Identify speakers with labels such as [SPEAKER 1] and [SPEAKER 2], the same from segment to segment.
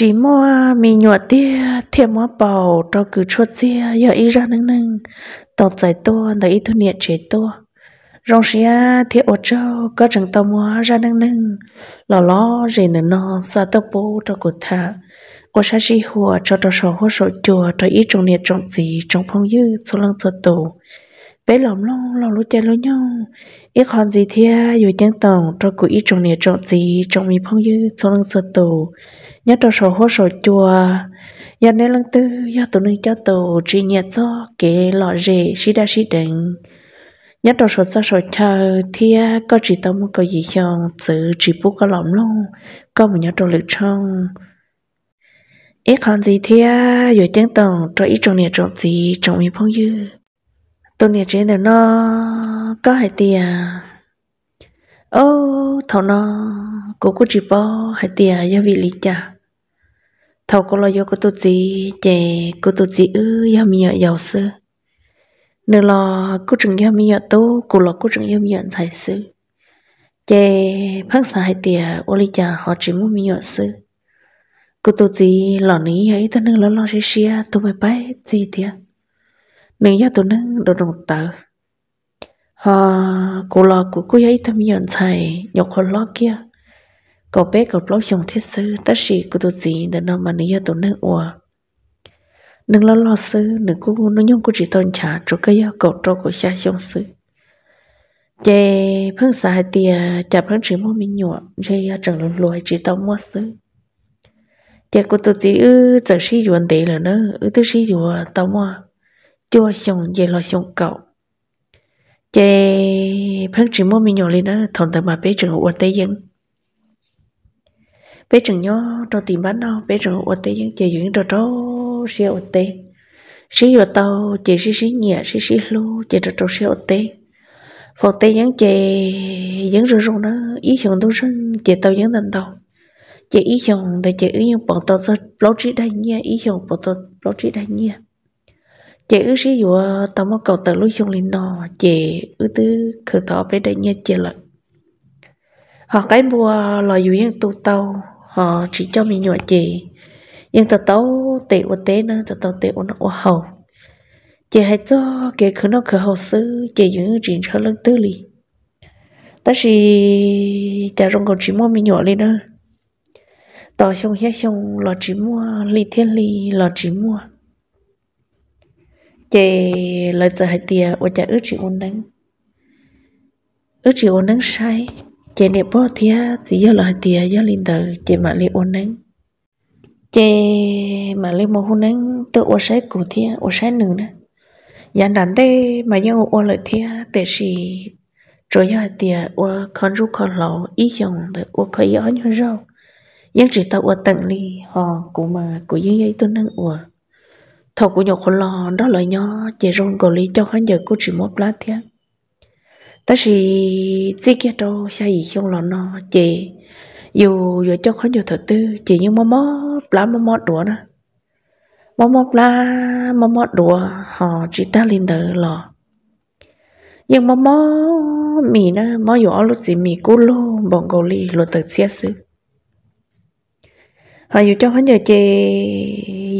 [SPEAKER 1] chỉ mua mì nhuột tia thêm mua bầu trâu cứ chua chia giờ ít ra nâng nâng tàu giải tua để ít thu nhiệt chế tua rong xia thiệt ở châu có chẳng tàu mua ra nâng nâng lò lò rì nâng nó xa tàu bố trâu cụ thả ô xa chi hùa cho trâu sổ hô sổ chùa trâu ý trông nhiệt trông gì trông phong dư số lăng cho tù bé lòng long lòng lúc chơi lúc nhau ít còn gì thia rồi chẳng tòng cho cụ ít trồng nè trong gì trong mi phong dư trong lưng sơ tù nhớ cho sổ hốt sổ chùa giờ nên lưng tư do tụ nương cho tù chỉ nhẹ cho kể lọ rể xí đa xí đỉnh nhớ cho sổ cho sổ chờ thia có chỉ tao một cái gì không giữ chỉ bút có lòng long có một nhớ cho lực trong ít còn gì thia rồi chẳng tòng cho ít trong nè trong gì trong mi phong dư tôi nè trên đời nó có hai tiền ô thầu nó cô cô chỉ bỏ hai tiền do vị lý cha thầu cô lo do cô tôi chỉ chè cô tôi chỉ ư do mi ở giàu sư nữa lo cô chừng do mi ở tu cô lo cô chừng do mi ở thầy sư chè phát xài hai tiền ô lý cha họ chỉ muốn mi ở sư cô tôi chỉ lo ní ấy tôi nâng lo lo xia tôi mới bay gì thiệt nên do tụi nâng đồ đồng tờ họ cô lo cô cô ấy thâm nhận thầy nhọc khổ lo kia cậu bé cậu lo chồng thiết sư tất sĩ cô tụi gì để nó mà nên do tụi nâng ủa nên lo lo sư nên cô nó nhung cô chỉ tôn trả cho cái cậu trâu cậu cha chồng sư chè phương xài tìa chả phương chỉ mua mình nhọ chè chẳng lùn lùi chỉ tao mua sư chè cô tụi chị ư chẳng sĩ yuan tệ là nó ư tư sĩ yuan tao mua chua xong dây lo xong cậu chế phân chỉ mua mi nhỏ lên đó thằng tầm mà bé trường hộ tây dân bé trường nhỏ trong tìm bán đâu bé trường hộ tây dân chế chuyển cho cháu xe hộ tây xí vào tàu chế xí xí nhẹ xí xí lu chế cho cháu xe hộ tây phật tây dân chế dân rồi rồi đó ý chồng tôi sinh chế tàu dân thành tàu chế ý chồng để chế ý chồng bọn tàu sao lót trí đại nhẹ ý chồng bọn tàu lót trí đại nhẹ chị ư sĩ dụ tao mong cầu tờ lúc xuống lên nọ chị ư tư khử tỏ bé đây nha chị lợi họ cái bùa lò dụ yên tu tàu họ chỉ cho mình nhỏ chị nhưng tao tao tệ của tế nữa tao tao tệ của nó của hầu chị hãy cho kể khử nó khử hầu sư chị dụ trình cho lớn tư li ta chỉ chả rong còn chỉ mua mình nhỏ lên đó tao xong hết xong lò chỉ mua li thiên li lò chỉ mua chị lời giờ hai tia ở chả ước chị ôn đánh ước chị ôn đánh sai chị nè bỏ thia chỉ do là hai tia do linh tờ chị mà li ôn đánh chị mà li một hôm đánh tự ôn sai cụ thia ôn sai nữ nè dàn đàn tê mà nhau ôn lời thia tệ sĩ rồi do hai tia ôn con ru con lẩu ý hiểu tự ôn khởi gió nhau rau nhưng chỉ tao ôn tận li họ cũng mà cũng như vậy tôi năng ôn thầu của nhau khổ lo đó lời nhỏ chị rong gò lý cho khán giờ của chỉ một lát thế ta chỉ chỉ kia đâu sao gì không lo nó chị dù dù cho khán giả thật tư chị nhưng mà mò lá mò mò đùa đó mò mò lá mò mò đùa họ chỉ ta lên đời lò nhưng mò mò mì nó mò dù ở lúc gì mì cú lô bọn gò lý luôn tự chia sẻ họ dù cho khán giờ chị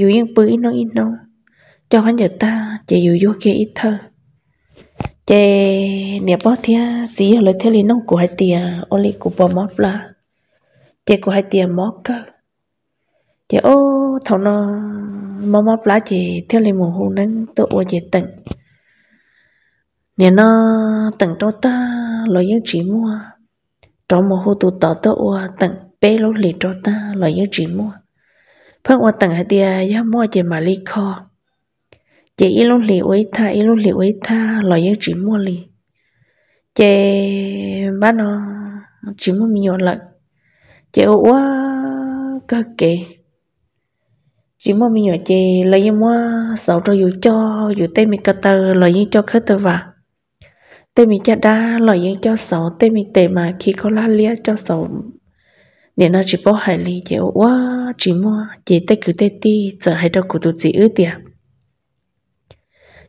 [SPEAKER 1] dù yên bự nó ít đâu cho hắn giờ ta chỉ dù vô kia ít thơ chị nè bó thia gì là lời theo lý nông của hai tiền ô lý của bò mót là chị của hai tiền mót cơ chị ô thầu nó mót mót lá chị theo lý mù hù nâng tự ô chị tận nè nó tận cho ta lời dân chỉ mua trong mù hù tụ tỏ tự ô tận bê lô lì cho ta lời dân chỉ mua phân ô tận hai tiền giá mua chị mà lý kho chị luôn liu ấy tha ilu liu ấy tha lo yên chỉ mua li chị bắt nó chỉ mua mình nhọn lại chị quá cơ kệ chỉ mua mình nhọn chị lo yên mua sáu trâu dù cho dù tay mình cắt tờ lo yên cho khất tờ vào tay mình chặt đá lo yên cho sáu tay mình tệ mà khi có lá lia cho sáu nè nó chỉ bỏ hải lý chị quá chỉ mua chị tay cứ tay ti giờ hai đâu của tụi chị ư tiệt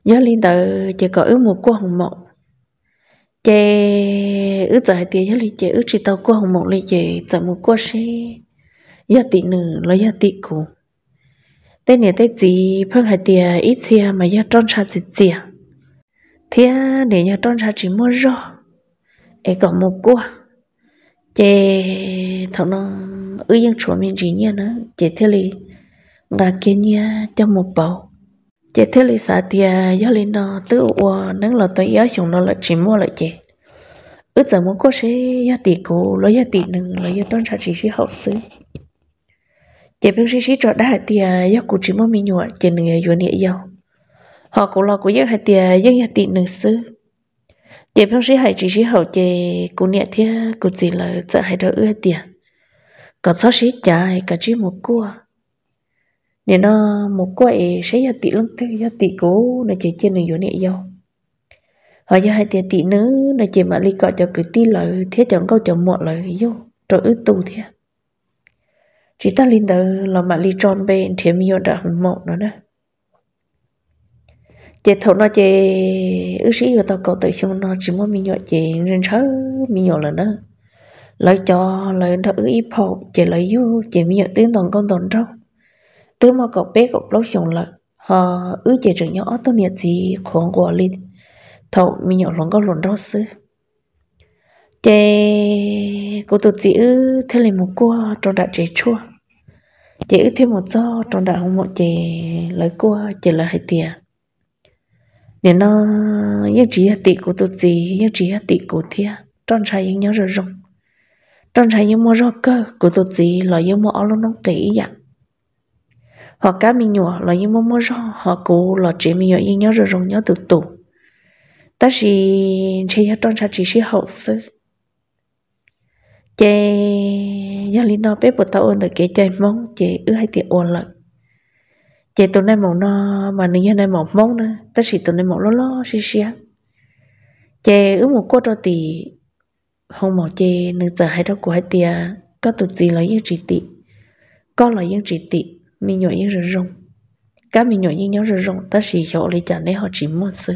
[SPEAKER 1] nhớ linh tự chỉ có ước một cô hồng mộng chị ước giải tiền nhớ linh chị ước chỉ tàu cô hồng mộng linh chị giờ một cô sĩ giờ tỷ nữ lấy giờ tỷ cụ tên này tên gì phương hải tiền ít xe mà giờ trôn sát gì gì thế để giờ trôn sát chỉ mua rõ ấy có một cô chị thằng nó ước dân chủ mình chỉ nhớ nó chị thế liền và kia nhớ cho một bầu chị thấy lý xã tia gió lên nó tự ủa nắng lọt tới gió chồng nó lại chỉ mua lại chị ước giờ muốn có sẽ gió tỷ cô lấy gió tỷ nừng lấy gió tôn trả chỉ sĩ học xứ chị biết chỉ sĩ trọ đã tia gió cụ chỉ mua mi nhọ chị nừng yêu nhẹ giàu họ cũng lo của gió hai tia gió gió tỷ nừng sư chị biết sĩ hai chỉ sĩ học chị cụ nhẹ thia cụ chỉ là sợ hai đỡ ưa tia còn sau sĩ chạy cả chỉ một cua nè nó một quậy sẽ giờ tỷ lưng thế giờ tỷ cố nó chỉ trên này vô nè dâu họ giờ hai tiền tỷ nữ nó chỉ mà ly cọ cho cử ti lời thế chẳng câu chẳng mọi lời dâu rồi ướt tù thế chỉ ta linh đó là mà ly tròn bên thêm nhiều đã hùng mộng đó nè chị thấu nó chị ước sĩ và tao cầu tự xong nó chỉ muốn mình nhọ chị nên sớ mình nhọ lần đó lời cho lời đó ước ý phò chị lời vô chị mình nhọ tiếng toàn con toàn trâu tớ mà cậu bé cậu lóc xong là họ ứ chế trở nhỏ tôi nhiệt gì khoảng quả lít thầu mình nhỏ lòng có lòng đó sư chế cô tôi chị ư thế là một cua trong đại chế chua chế ư thêm một do trong đại không một chế lấy cua chế là hai tiền nên nó nhất trí hạt tỷ của tôi gì nhất trí hạt tỷ của thia trong trái những nhớ rồi rong trong trái những mua rau cơ của tôi gì là những mua áo luôn nông kỹ dạng họ cá mình nhỏ là những mông mông rong họ cố là chế mình nhỏ những nhớ rồi rong nhớ từ tủ ta chỉ chế nhớ trong cha chỉ sĩ hậu sư chế nhớ lý nó bếp bộ tao ôn được cái chế mông chế ư hay tiền ôn lại, chế tụi này mong nó mà nếu như này mong mong nữa ta chỉ tụi này mong lo lo xí xí chế ư một cô đó thì không mong chế nữ giờ hay đó của hai tia có tụt gì là những chỉ tị có là những chỉ tị mình nhỏ yên rồi rong các mình nhỏ yên nhau rồi rong ta chỉ hiểu lấy chẳng lẽ họ chỉ muốn sự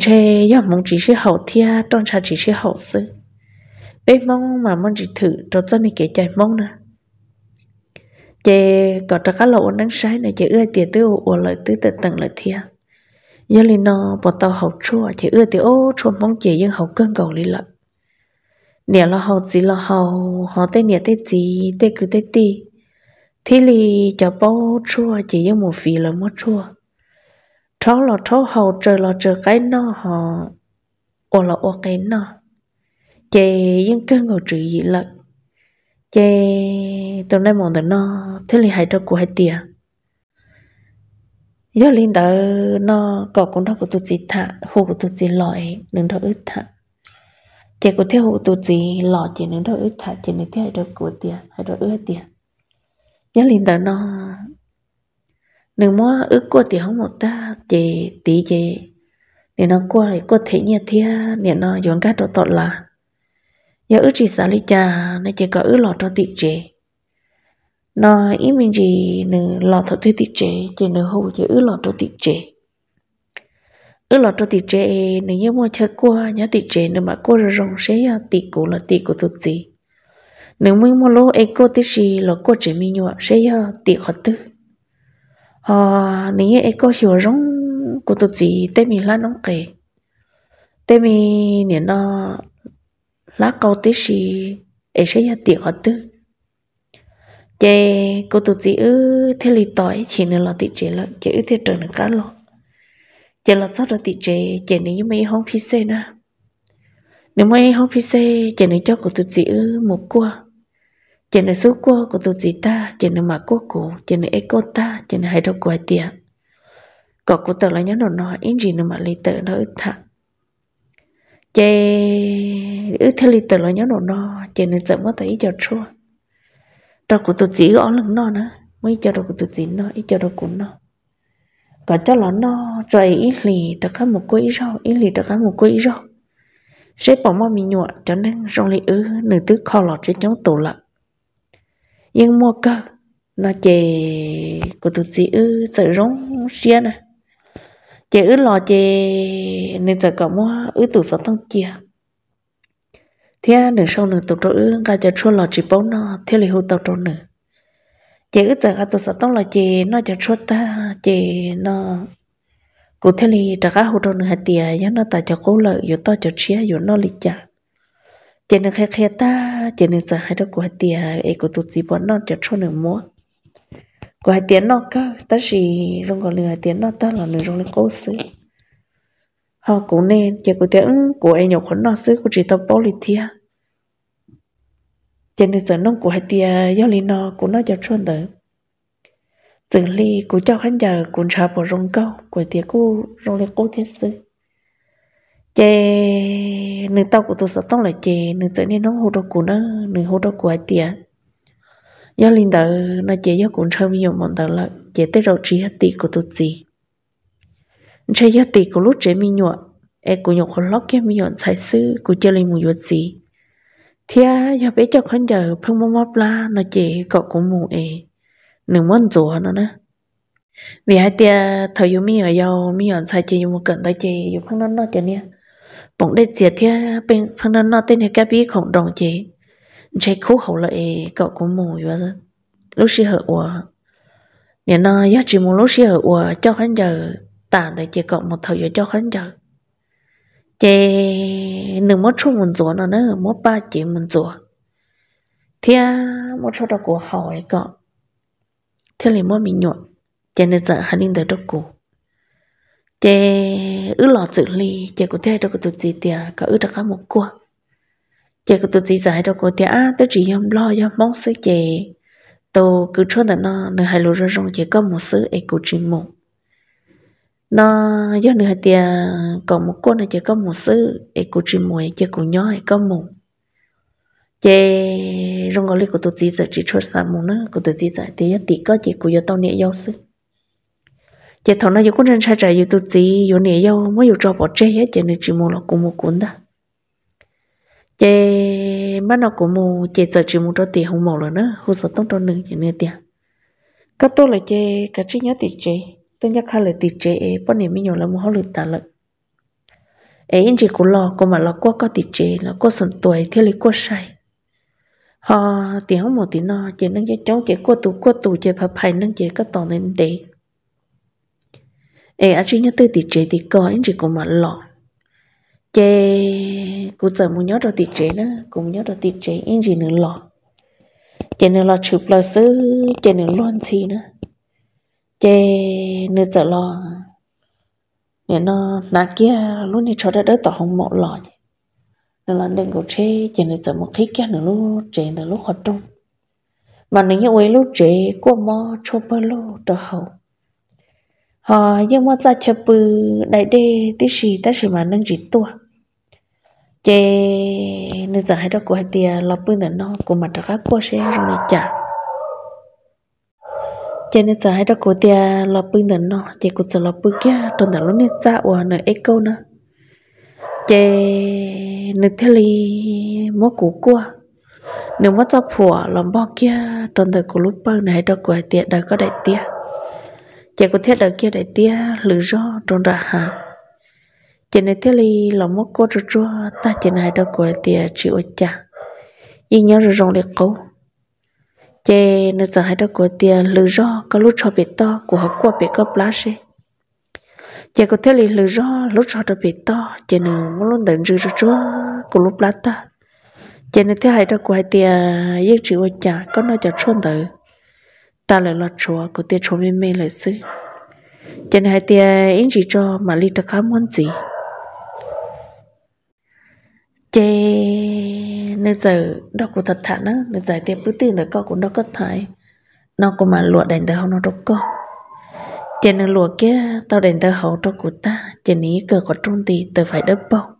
[SPEAKER 1] Chế giờ mong chỉ sẽ hậu thia trong trà chỉ sẽ hậu sự bé mong mà mong chỉ thử cho cho này kể chạy mong nè Chế có trà cá lẩu nắng sai này chế ưa tiền tiêu ủa lợi tư tận tận lợi thia giờ lên nó bọn tàu hậu chua chế ưa tiêu ô chua mong chị nhưng hậu cơn cầu lý lợi nè lo hậu gì lo hậu họ tên nè tên gì tên cứ tên tì thì lì cho bố chua chỉ yêu một phi là một chua chó là chó hầu trời là trời cái nó họ ô là ô cái nó chị những cơn ngồi chữ gì lận chị tụi nay mong được nó thế lì hãy cho cô hai tiền giờ linh đó nó có cũng đó của tụi chị thả hồ của tụi chị loại đừng đó ướt thả chị có theo hồ tụi chị lọ chị đừng đó ướt thả chị nên theo hai cho cô tiền hai cho ướt tiền nhớ liền tờ nó nếu mà ước qua thì không một ta chị tí chị nên nó qua thì qua thế nhiệt thia nên nó dọn cá đồ tốt là giờ ước chỉ xả lý cha nên chỉ có ước lọ cho tiệt chị nó ý mình gì nữ lọt cho thuê tiệt chị chỉ nửa hồ chỉ ước lọ cho tiệt chị ước lọ cho tiệt chị nếu như mà chơi qua nhớ tiệt chị nếu mà qua rồi rong sẽ tiệt cổ là tiệt của tụt gì nếu mình mua lô eco tí gì là cô chỉ mình nhọ sẽ giờ tỷ khó tư à nếu eco hiểu rong của tụi gì tên mình là nông kề tên mình nên nó ờ, lá câu tí gì ấy sẽ giờ tỷ khó tư chị cô tụi chị ư thế lì tỏi chỉ nên là tỷ chị là chị ư thế trời nó cá lo chị là sao rồi tỷ chị chị nếu như mấy hôm phi xe na, nếu mấy hôm phi xe chị nên cho cô tụi chị ư một cua chỉ là số qua của tôi chỉ ta chỉ là mà qua cổ chỉ là ấy con ta chỉ là hai đầu quay tiền có của tớ là nhớ nó nói ý gì nữa mà lấy tớ nó ướt thả chê ướt theo lấy tớ là nhớ nó nó chỉ là chậm quá tới cho chua trong của tôi chỉ gõ lưng nó nữa mới cho đầu của tôi chỉ nó ít cho đầu của nó có cho nó nó rồi ý lì tất cả một quỹ rau ý lì tất cả một quỹ rau sẽ bỏ mà mình nhọ cho nên rong lì ư nửa tứ kho lọt cho chống tủ lợn nhưng mua cơ nó chè của tụi chị ư sợ rong xia nè à. chè ư lò chè nên giờ cậu mua ư tụi sáu tông kia thế à, nửa sau nửa tụi trâu ư cả chợ chua lò chỉ bốn nó thế là hụt tàu trâu nửa chè ư giờ cả tụi sáu tông là chè nó chợ chua ta chè nó cụ thế là trả cả hụt trâu nửa hạt tiền giá nó tại cho cố lợi dù to cho chia dù nó lịch chặt chỉ nên khai khai ta chỉ nên giờ hai đứa của tiền ấy của tụt gì bọn non cho cho nửa múa của hai tiền non cơ ta rong còn nửa tiền non ta là nửa rong lên cố xứ họ cũng nên chỉ của tiền của em nhậu khốn non xứ của chỉ tao bỏ lì chỉ nên giờ non của hai tiền do lì nó của nó cho cho nửa dừng của cho khán giả cũng trả bỏ rong câu của tiền cô rong lên cố thiết xứ chè nửa tao của tôi sợ tông là chè nửa trở nên nó hô đau của nó nửa hô đau của ai tiệt do linh tử nó chè do cũng thơm nhiều món tờ là chè tới đầu trí hết tì của tôi gì chè do tì của lúc chè mi nhọ e của nhọ khó lóc kia mi nhọ sai sư của chơi linh mùi gì thì à do bé cho con giờ phương mong mập la nó chè cọ của mù e nửa muốn rửa nó nè vì hai tia thời yêu mi ở đâu mi ở sai chè yêu một cận tới chè yêu phương nó nó cho nè bọn đây chết thì bên phần đó nó tên hệ cái bí cộng đồng chế chạy khu hậu lại cậu cũng mù vậy lúc xưa hở ủa nhà nó giá trị một lúc xưa hở ủa cho khán giờ tàn để chỉ cậu một thời giờ cho khán giờ chế đừng mất chung một rùa nó nữa mất ba chỉ một rùa thế một số đó của hỏi cậu thế là mất mình nhuận chế nên giờ hắn đi tới đâu cũng chế ứ lọ xử lý chế có thể đâu có tụt gì tiền có ứ đâu có một cua chế có tụt gì giải đâu có tiền à tôi chỉ yếm lo yếm mong sứ chế tôi cứ cho đàn nó nửa hai lúa rồi rong chế có một sứ ấy cũng chỉ một nó do nửa tiền có một cua này chế có một sứ ấy cũng chỉ một chế cũng nhỏ ấy có một chế rong gọi lý của tôi chỉ giải chỉ cho sao một nữa của tụt gì giải thì tí có chỉ của do tao nhẹ do sứ giờ thằng nó giờ cũng nên sai trái giờ tụt gì giờ nè giờ mới giờ cho bỏ chơi hết giờ này chỉ muốn là cũng mua cuốn đó giờ mà nó cũng mua giờ giờ chỉ muốn cho tiền không màu rồi nữa hồ sơ tông cho nương giờ nè tiền các tôi là chơi cái chị nhớ tiền chơi tôi nhắc hai lời tiền chơi bao nhiêu mới nhiều là mua lượt tả lợi ấy anh chỉ cũng lo cũng mà lo quá có tiền chơi lo quá sần tuổi thì là quá sai họ tiền không một tiền nó chỉ nâng cho cháu chỉ qua tù qua tù chỉ phải phải nâng chỉ các tàu nên để ê à chỉ nhớ tôi thì chế thì có anh chị có mà lọ chế cũng chờ muốn nhớ rồi thì chế nữa cũng nhớ rồi thì chế anh chị nữa lọ chế nữa lọ chụp lọ sư chế nữa loan chi nữa chế nữa chờ lọ nè nó nà kia luôn đi cho đã đỡ tỏ không mọ lọ nên là đừng có chế chế nữa chờ một khí kia nữa lúc chế nữa lúc hoạt trung, mà nếu như ấy lúc chế của mò cho bơ lô cho hậu họ ờ, nhưng mà ra chập bự đại đê tí xì ta xì mà nâng chỉ tua chế nên giờ hai đó của hai tia lọ bự nữa nó của mặt khác của xe rồi này trả chế nên giờ hai đó của tia lọ bự nữa nó chế cũng giờ lọ bự kia tuần đó nên ra ở nơi eco nữa chế nên thế li mốt của qua nếu mất cho phùa làm bao kia tuần đó của lúc bao này đó của hai tia đã có đại tia chị có thể là kia đại tia lử do trong ra hả chị này thế li là mất cô rồi cho ta chị này đâu của tia chịu cha nhưng nhớ rồi rong liệt cố chị nữa giờ hai đâu của tia lử do có lúc cho bị to của họ qua bị có lá xe chị có thể li lử do lúc cho đâu bị to chị nữ muốn luôn đợi rồi cho của lúc lá ta chị này thế hai đâu của tia giết chịu cha có nói cho xuân tử ta lại lo chúa của tia chúa mê mê lại sư cho nên hai tia in chỉ cho mà li ta khám muốn gì chê nên giờ đó cũng thật thà nữa nên giải tiền bữa tiền là có cũng đó có thải nó cũng mà lụa đèn tờ hậu nó đâu có cho nên lụa kia tao đèn tờ hậu cho của ta cho nên cờ có trung tì tờ phải đớp bông.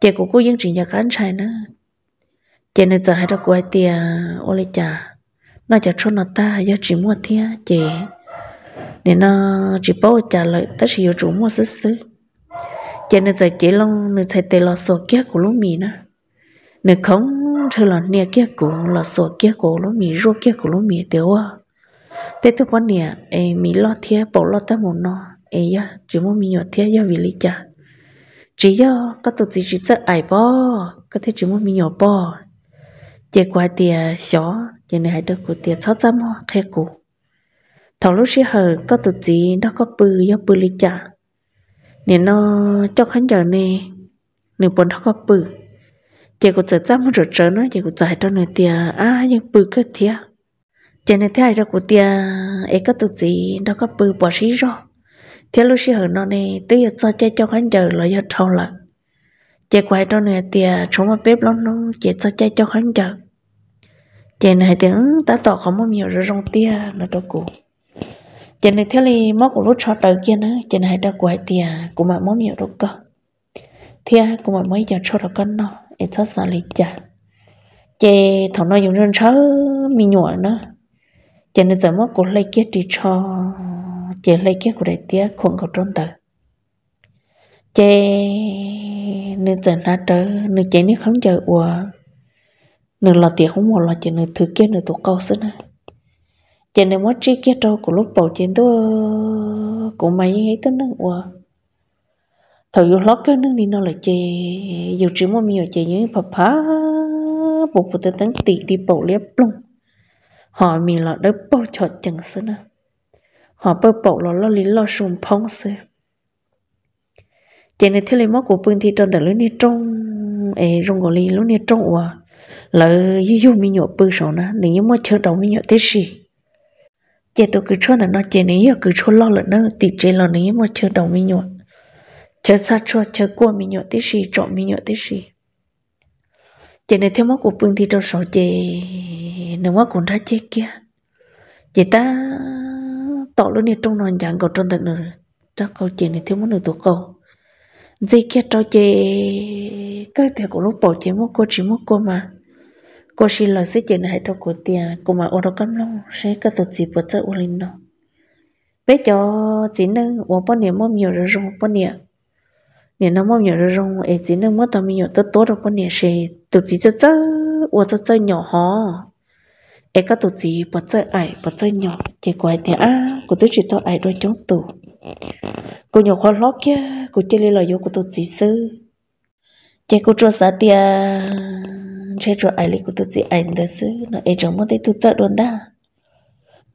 [SPEAKER 1] chê của cô dân chuyện nhà khán trai nữa cho nên giờ hai đó của hai tia ô lê chà nó cho cho nó ta giờ chỉ mua thia chị để nó chỉ bảo trả lời tất sự chủ mua xứ xứ chị nên giờ chị long nên chạy tê lo sổ kia của lúa mì nữa nên không thưa là nè kia của lò sổ kia của lúa mì rô kia của lúa mì tiêu à thế thứ ba nè em mì lo thia bảo lo ta một nó em ya chỉ mua mì nhỏ thia do vì lý cha chỉ do các tổ chức chỉ ai bỏ có thể chỉ mua mì nhỏ bỏ chỉ qua tia xó chỉ này được của tia sáu trăm hoa khe cụ thầu lúc xí hờ có tổ gì nó có bự do bự lý chả nên nó cho khán giờ nè nửa bọn nó có bự chỉ có sợ trăm rồi trở nó chỉ có giải cho người tia à nhưng bự cái tia chỉ này thấy được của tia ấy có tổ gì nó có bự bỏ xí rồi thế lúc xí hờ nó nè tới giờ cho cho khán giờ là do thầu là chạy quay trong này thì chúng mà bếp lắm nó chị cho chạy cho khánh giả chạy này thì đã ừ, tỏ có nhiều rồi rong tia là đâu cụ chạy này theo đi móc của lúc chót đầu kia nữa chạy này đã quay thì à, cũng mà móc nhiều đâu cơ thì à, cũng mà mấy giờ cho đầu con nó em cho xả lý chả chạy thằng nó dùng rừng sớ mi nhụa nữa chạy này giờ móc của lấy kia thì cho chạy lấy kia của đại tia không có trong tờ chê nữ giờ nó trở nữ chế nữ không chờ ủa nữ lo tiền không một lo chê nữ thứ kia nữ tụ câu xứ nè chê nữ mất trí kia trâu của lúc bầu trên tôi của mày ấy tới nâng ủa thầu dù lót cái nước đi nó là chê dù chỉ một mình chê những phật phá bộ bộ tên tấn tị đi bầu liếp luôn họ mình là đỡ bầu chọt chẳng xứ nè họ bầu bầu lo lo lý lo sùng phong xứ chỉ nên thiếu lấy mốt của phương thì trong từ lúc này trong ấy rong gọi li lúc này trong ủa lỡ yu yu mi nhọ bưng sổ na, nếu như mốt chơi đầu mi nhọ thế gì chỉ tôi cứ cho là nó chỉ nếu như cứ cho lo lợn nó thì chỉ là nếu như mốt chơi đầu mi nhọ chơi xa cho chơi qua mi nhọ thế gì chọn mi nhọ thế gì chỉ nên thiếu mốt của phương thì trong sổ chỉ nếu mốt cũng đã chết kia chỉ ta tỏ lúc này trong nó chẳng có trong từ nữa chắc câu chuyện này thiếu mốt nữa tụ câu dì kia trâu chè cái thằng của lúc bỏ chè mất cô chỉ mất cô mà cô chỉ là sẽ chè này đâu của tiền cô mà ở đâu cắm lông sẽ cái tụt gì bớt cho ulin đó bây giờ chỉ nâng một bao nhiêu mâm nhiều rồi rong bao nhiêu nè nó mâm nhiều rồi rong ấy chỉ nâng mất tao mình nhiều tao tốt đâu bao nhiêu sẽ tụt gì cho cho ô cho cho nhỏ họ ấy cái tụt gì bớt cho ai bớt cho nhỏ chỉ quay thì à cô tôi chỉ tao ai đôi chống tụt cô nhỏ khó lót kia cô chơi lên lời vô của tôi chỉ sư chơi cô cho sao tiền, chơi cho ai lấy của tôi chỉ ảnh đó sư nó ai chẳng muốn thấy tôi chơi luôn đó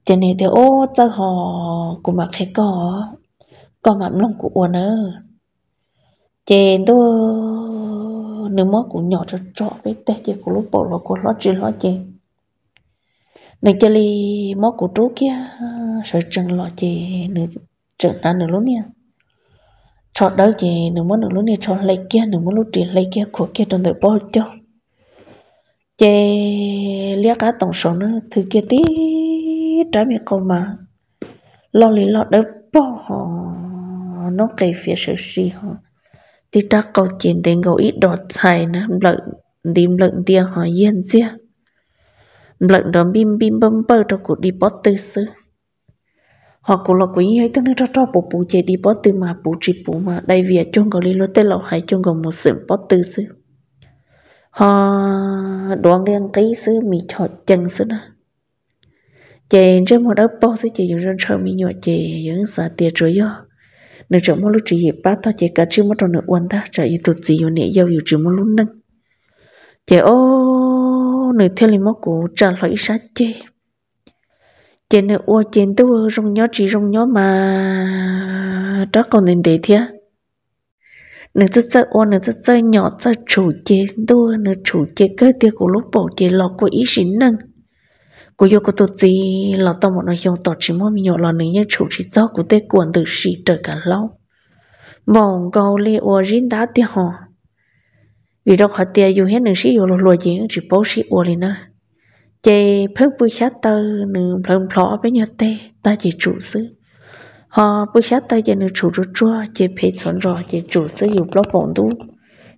[SPEAKER 1] chơi này thì ô chơi họ của mặc hay có có mặc lông của uốn ơ, chơi tôi nếu mà cũng nhỏ cho trọ với tê chơi của lúc bỏ là của lót chơi lót chơi nên chơi lấy móc của chú kia sợ chừng lo chơi nữa chừng ăn nữa luôn nha cho đỡ gì nếu muốn được lúc này cho lấy kia nếu muốn lúc chỉ lấy kia của kia trong đời bỏ cho chè lia cá tổng số nữa thứ kia tí trái mẹ con mà lo lý lo đấy bao họ nó kể phía sự gì họ thì ta cầu chuyện đến gấu ít đọt xài nè lợn đêm lợn tiền họ yên xia lợn đó bim bim bấm bơ trong cuộc đi bót tư xưa hoặc cũng là quý ấy tức cho cho bộ bộ chế đi bó từ mà bộ chỉ bộ mà đây việc chung gọi lý lối tên lộc hay chung gọi một sự bó từ sư họ đoán ngang cái sư mì chọ chân sư nè chế trên một đất bó sư chế dùng rơn sơ mì nhỏ chế dùng xả tiệt rồi yo nếu trong một lúc chỉ hiệp bát thôi chế cả chữ một trong nửa quan ta trả yêu tụt gì nè giao yêu chữ một lúc nâng chế ô nửa thiên lý mốc của trả lời sát chế chén nước uống chén tu rong nhó chỉ rong nhó mà đó còn nên để thế nữa rất rất uống nữa rất rất nhỏ rất chủ chế tu nữa chủ chế cái tiêu của lúc bỏ chế lọ của ý sinh năng của yêu của tôi gì là tao một nói không tỏ chỉ mỗi mình nhỏ là nên nhân chủ chỉ do của tê cuộn từ sĩ trời cả lâu bọn câu lê uống rin đã thì họ vì đó họ tiêu dù hết nữ sĩ dù lùa gì chỉ bố sĩ uống lên nữa chế phép bùi sát tơ nữ lần lọ với nhau tê ta chỉ chủ sư họ bùi sát tơ chế nữ chủ rút chua chế phê xuân rò chế chủ sư dù lọ bổng tu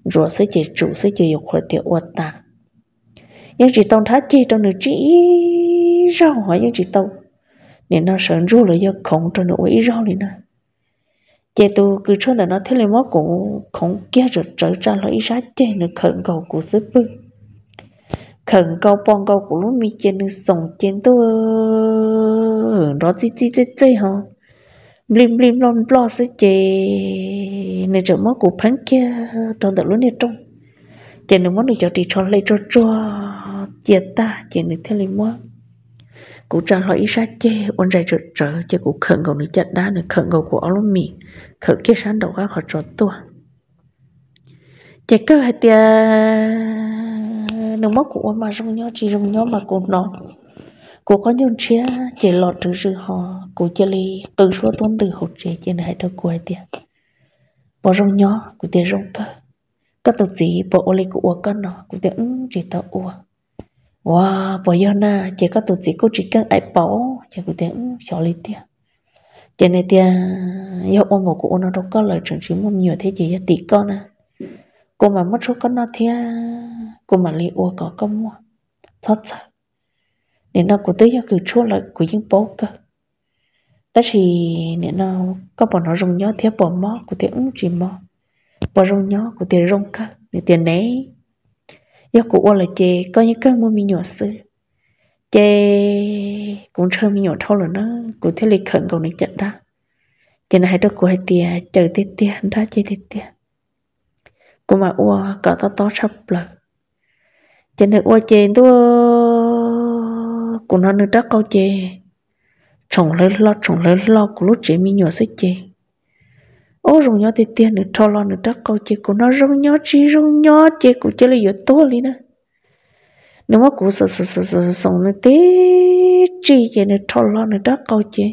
[SPEAKER 1] rùa sư chế chủ sư chế dục khỏi tiểu ua ta nhưng chỉ tông thá chế trong nửa chỉ rau hỏi nhưng chỉ tông nên nó sớm rú là do khổng trong nửa ý rau liền nè chế tu cứ cho là nó thế là mất cũng khổng kia rồi trở ra là ý sát chế nửa khẩn cầu của sư bưng khẩn cầu bong cầu của lúc mi trên sòng trên tôi đó chi chi chi chi hả blim blim lon blo sẽ chê nên chỗ mất của phán kia trong tận lúc này trong chê nên mất được cho chị cho lấy cho cho chê ta chê nên thế liền mất cụ trả lời ý sát chê ôn dài trở trở chê cụ khẩn cầu nữ chặt đá nữ khẩn cầu của ông mì khẩn kia sáng đầu ra khỏi trò tua chê cơ hạt tiền nó mất của mà rong nhau chỉ rong nhau mà cũng nó cô có những chia chỉ lọt trừ sự họ cô chia ly từ số tôn từ hụt chế trên này đâu quay tiền bỏ rong nhỏ của tiền rong cơ các tổ chỉ bỏ ô li của con nó của tiền ứng chỉ tao ua wow bỏ do na chỉ các tổ chỉ cô chỉ cần ai bỏ chỉ của tiền ứng xỏ li tiền trên này tiền do ông một của nó đâu có lời chuẩn chỉ một nhiều thế chỉ tỷ con à cô mà mất số con nó thì cô mà li ua có công mua thật sự, nên nó của tới giờ cứ chua lại của những bố cơ ta chỉ nên nó có bọn nó rung nhó thế bỏ mò của tiền ứng chỉ mò bỏ rung nhó của tiền rung cơ để tiền đấy do của ua là chê có những cơn mua mi nhỏ sư chê cũng chơi mi nhỏ thâu là nó của thế lịch khẩn cầu này trận đó chỉ là hai đứa của hai tiền chờ tiền tiền đã chơi tiền tiền, cũng mà ua có to to sắp lợt chỉ được ô chê tua của nó được đất câu chê chồng lấy lo chồng lấy lo của lúc chế mi nhỏ xích chê ô rong nhỏ thì tiền được cho lo được đất câu chê của nó rong nhỏ chi rong nhỏ chê của chế là yếu tố lý nè nếu mà cũng sờ sờ sờ sờ sống nó té chi chê được cho lo được đất câu chê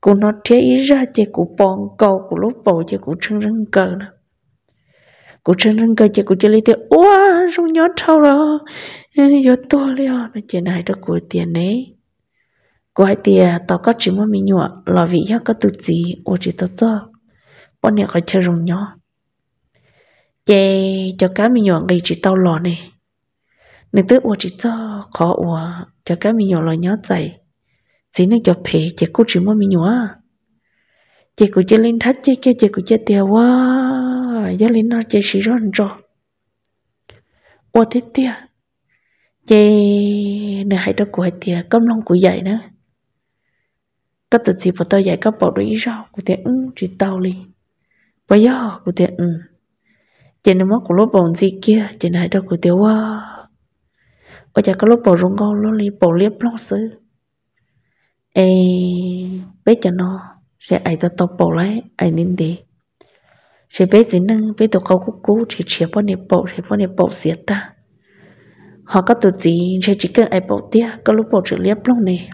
[SPEAKER 1] của nó chế ra chê của bòn câu của lúc bầu chê của chân răng cờ nè cô chân rừng cây chị cô chơi lấy tiền oa rung nhót thâu rồi giờ to liền nó chơi này đó cô tiền đấy cô hai tiền tao có chỉ muốn mình nhọ lò vị nhá có tự gì ô chỉ tao cho bọn này có chơi rung nhót chị cho cá mình nhọ ngay chỉ tao lò nè, nên tới ô chỉ cho khó ô cho cá mình nhọ lò nhót chạy, chỉ nên cho phê chị cụ chỉ muốn mình nhọ chị cũng chơi linh thắt chơi chơi chị cũng chơi tiền quá giờ linh nó chơi xí rồi rồi ô thế tia chị nửa hai đứa của hai tia công long của dạy nữa các tự chị của tôi dạy các bảo đuổi rau của tia ừ chị tàu liền bây giờ của tia ừ chị nó mất của lớp bồn gì kia chị nửa hai đứa của tiền quá ở chả có lớp bảo rung ngon lỗ li bảo liếp long sư ê bé cho nó sẽ ai ta tao bỏ lại ai nên đi sẽ bé chỉ nâng, bé tao câu cúc cú chỉ chia bao này bộ chỉ bao này bộ xía ta họ có tụi gì sẽ chỉ cần ai bộ tiếc, có lúc bộ chữ liếp luôn này.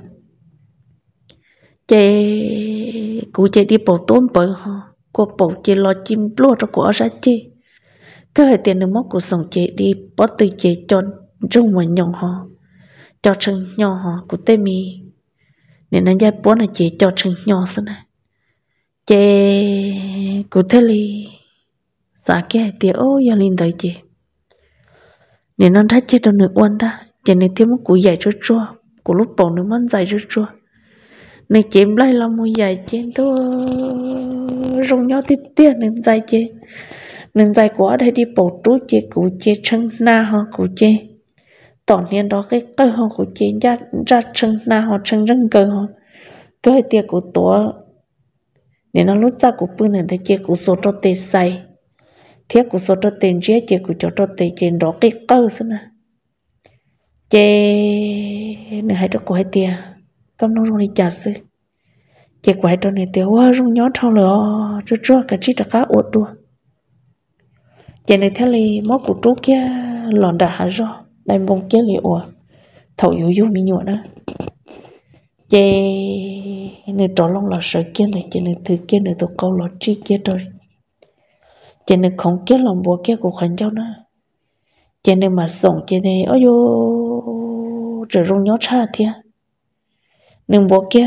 [SPEAKER 1] chế cú chế đi bộ tôm bởi họ cô bộ chế lo chim lúa cho của ra chế. cái hệ tiền nước mốc của sòng chế đi bỏ từ chế cho rung mà nhong họ cho chân nhỏ họ của tê mi nên anh dạy bố là chế cho chân nhỏ sao này chế cụ thể li sa kia tiệt ô giờ linh tới chế nên nó thắt chế đâu nữa quan ta chế nên thêm một cụ dạy cho chua cụ lúc bỏ nữa mắn dạy cho chua nên chế lại là một dạy chế tôi rung nhau tiệt tiệt nên dạy chế nên dạy quá đây đi bỏ trú chế cụ chế chân na ho cụ chế tỏ nên đó cái cơ ho cụ chế ra ra chân na ho chân răng cơ ho cơ tiệt của tổ nên nó lúc ra của bưng này thấy chia của số cho tiền say thiết của số cho tiền chia chia của cho cho tiền trên đó cái câu xí nè chê nửa hai đó của hai tia cầm nó rồi đi trả xí chê của hai này tia wow rung nhót thâu lửa rồi rồi cái chi trả cá ốt đua chê này thế li móc của chú kia lòn đã hả rồi đây bông kia li ủa thầu yếu yếu mi nhụa đó chế nữ trò lòng là sợ kia này chế nữ thứ kia nữ tụ câu là chi kia rồi chế nữ không kia lòng bùa kia của khánh cháu nữa chế nữ mà sống chế nữ ôi dô trời rung nhó cha thia nữ bùa kia